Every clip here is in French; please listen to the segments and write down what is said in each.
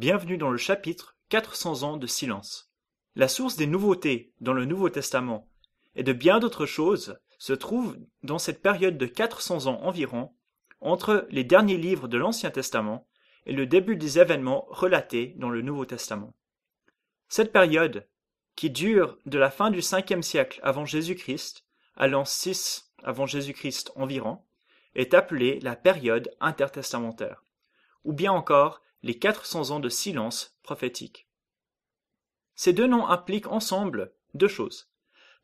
Bienvenue dans le chapitre 400 ans de silence. La source des nouveautés dans le Nouveau Testament et de bien d'autres choses se trouve dans cette période de 400 ans environ entre les derniers livres de l'Ancien Testament et le début des événements relatés dans le Nouveau Testament. Cette période, qui dure de la fin du 5e siècle avant Jésus-Christ à l'an 6 avant Jésus-Christ environ, est appelée la période intertestamentaire, ou bien encore les 400 ans de silence prophétique. Ces deux noms impliquent ensemble deux choses.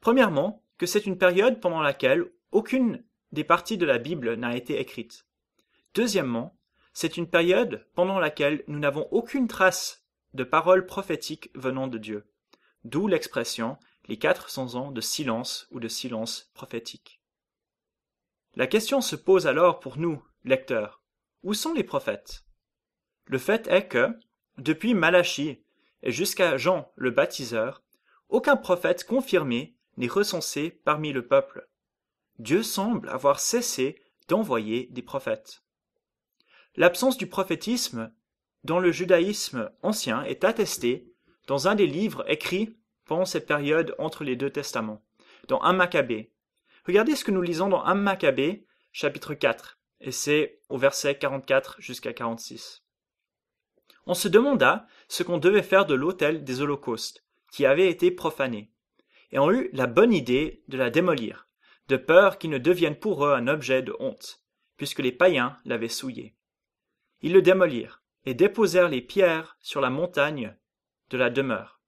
Premièrement, que c'est une période pendant laquelle aucune des parties de la Bible n'a été écrite. Deuxièmement, c'est une période pendant laquelle nous n'avons aucune trace de paroles prophétiques venant de Dieu, d'où l'expression les 400 ans de silence ou de silence prophétique. La question se pose alors pour nous, lecteurs, où sont les prophètes le fait est que, depuis Malachie et jusqu'à Jean le baptiseur, aucun prophète confirmé n'est recensé parmi le peuple. Dieu semble avoir cessé d'envoyer des prophètes. L'absence du prophétisme dans le judaïsme ancien est attestée dans un des livres écrits pendant cette période entre les deux testaments, dans 1 Maccabée. Regardez ce que nous lisons dans 1 Maccabée, chapitre 4, et c'est au verset 44 jusqu'à 46. On se demanda ce qu'on devait faire de l'autel des holocaustes, qui avait été profané, et on eut la bonne idée de la démolir, de peur qu'il ne devienne pour eux un objet de honte, puisque les païens l'avaient souillé. Ils le démolirent, et déposèrent les pierres sur la montagne de la demeure,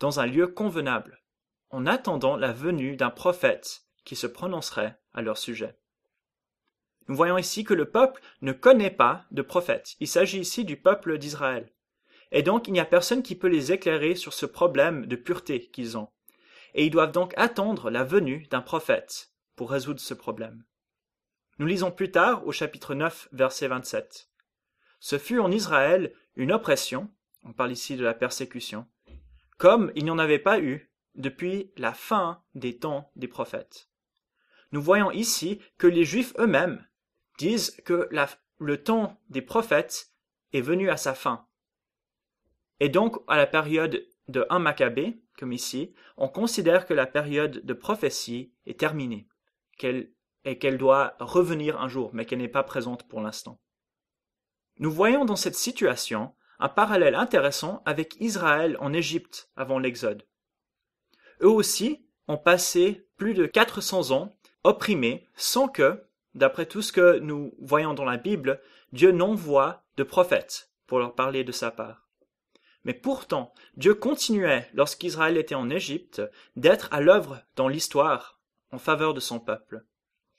dans un lieu convenable, en attendant la venue d'un prophète qui se prononcerait à leur sujet. Nous voyons ici que le peuple ne connaît pas de prophète. Il s'agit ici du peuple d'Israël. Et donc, il n'y a personne qui peut les éclairer sur ce problème de pureté qu'ils ont. Et ils doivent donc attendre la venue d'un prophète pour résoudre ce problème. Nous lisons plus tard au chapitre 9, verset 27. Ce fut en Israël une oppression, on parle ici de la persécution, comme il n'y en avait pas eu depuis la fin des temps des prophètes. Nous voyons ici que les Juifs eux-mêmes disent que le temps des prophètes est venu à sa fin. Et donc, à la période de 1 Maccabée, comme ici, on considère que la période de prophétie est terminée qu'elle, et qu'elle doit revenir un jour, mais qu'elle n'est pas présente pour l'instant. Nous voyons dans cette situation un parallèle intéressant avec Israël en Égypte avant l'Exode. Eux aussi ont passé plus de 400 ans opprimés sans que, D'après tout ce que nous voyons dans la Bible, Dieu n'envoie de prophètes pour leur parler de sa part. Mais pourtant, Dieu continuait, lorsqu'Israël était en Égypte, d'être à l'œuvre dans l'histoire en faveur de son peuple.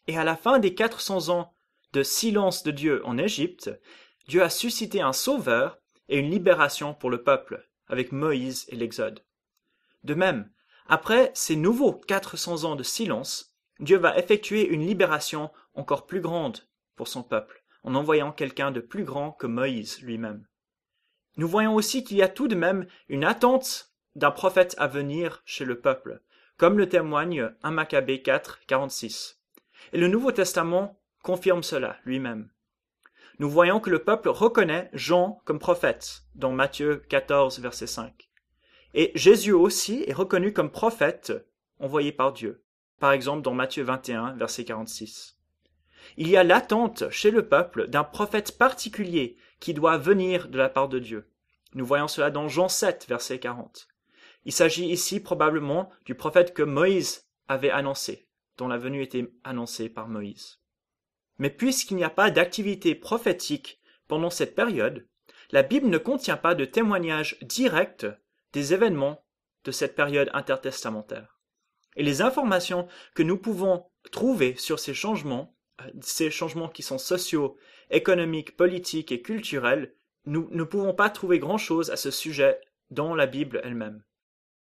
Et à la fin des 400 ans de silence de Dieu en Égypte, Dieu a suscité un sauveur et une libération pour le peuple, avec Moïse et l'Exode. De même, après ces nouveaux 400 ans de silence, Dieu va effectuer une libération encore plus grande pour son peuple, en envoyant quelqu'un de plus grand que Moïse lui-même. Nous voyons aussi qu'il y a tout de même une attente d'un prophète à venir chez le peuple, comme le témoigne 1 Maccabée 4, 46. Et le Nouveau Testament confirme cela lui-même. Nous voyons que le peuple reconnaît Jean comme prophète, dans Matthieu 14, verset 5. Et Jésus aussi est reconnu comme prophète envoyé par Dieu par exemple dans Matthieu 21, verset 46. Il y a l'attente chez le peuple d'un prophète particulier qui doit venir de la part de Dieu. Nous voyons cela dans Jean 7, verset 40. Il s'agit ici probablement du prophète que Moïse avait annoncé, dont la venue était annoncée par Moïse. Mais puisqu'il n'y a pas d'activité prophétique pendant cette période, la Bible ne contient pas de témoignage direct des événements de cette période intertestamentaire. Et les informations que nous pouvons trouver sur ces changements, euh, ces changements qui sont sociaux, économiques, politiques et culturels, nous ne pouvons pas trouver grand-chose à ce sujet dans la Bible elle-même.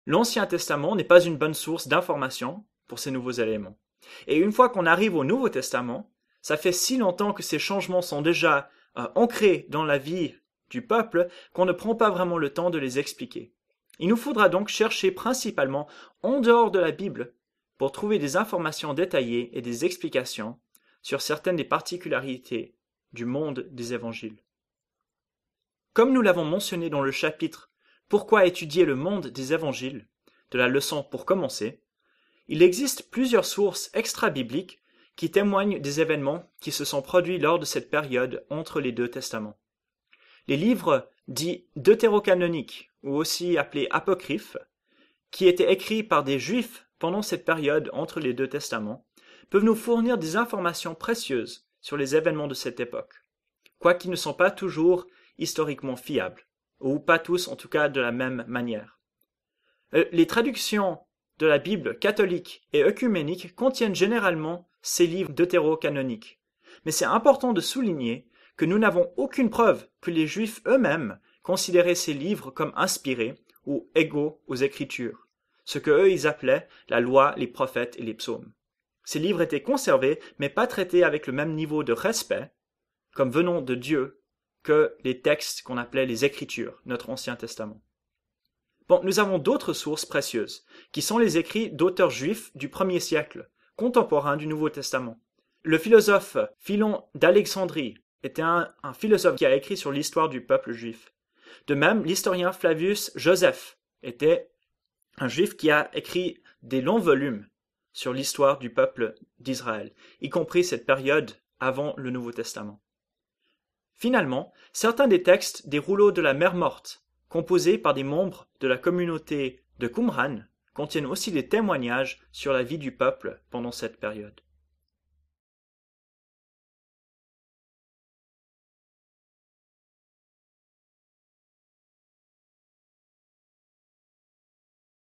L'Ancien Testament n'est pas une bonne source d'information pour ces nouveaux éléments. Et une fois qu'on arrive au Nouveau Testament, ça fait si longtemps que ces changements sont déjà euh, ancrés dans la vie du peuple qu'on ne prend pas vraiment le temps de les expliquer. Il nous faudra donc chercher principalement en dehors de la Bible pour trouver des informations détaillées et des explications sur certaines des particularités du monde des évangiles. Comme nous l'avons mentionné dans le chapitre Pourquoi étudier le monde des évangiles de la leçon pour commencer, il existe plusieurs sources extra-bibliques qui témoignent des événements qui se sont produits lors de cette période entre les deux testaments. Les livres dits deutérocanoniques ou aussi appelés apocryphes, qui étaient écrits par des Juifs pendant cette période entre les deux Testaments, peuvent nous fournir des informations précieuses sur les événements de cette époque, quoiqu'ils ne sont pas toujours historiquement fiables, ou pas tous en tout cas de la même manière. Euh, les traductions de la Bible catholique et œcuménique contiennent généralement ces livres d'hétéro-canoniques, mais c'est important de souligner que nous n'avons aucune preuve que les Juifs eux-mêmes considéraient ces livres comme inspirés ou égaux aux écritures ce que eux ils appelaient la loi les prophètes et les psaumes ces livres étaient conservés mais pas traités avec le même niveau de respect comme venant de dieu que les textes qu'on appelait les écritures notre ancien testament bon nous avons d'autres sources précieuses qui sont les écrits d'auteurs juifs du premier siècle contemporains du nouveau testament le philosophe philon d'alexandrie était un philosophe qui a écrit sur l'histoire du peuple juif de même, l'historien Flavius Joseph était un juif qui a écrit des longs volumes sur l'histoire du peuple d'Israël, y compris cette période avant le Nouveau Testament. Finalement, certains des textes des rouleaux de la mer morte, composés par des membres de la communauté de Qumran, contiennent aussi des témoignages sur la vie du peuple pendant cette période.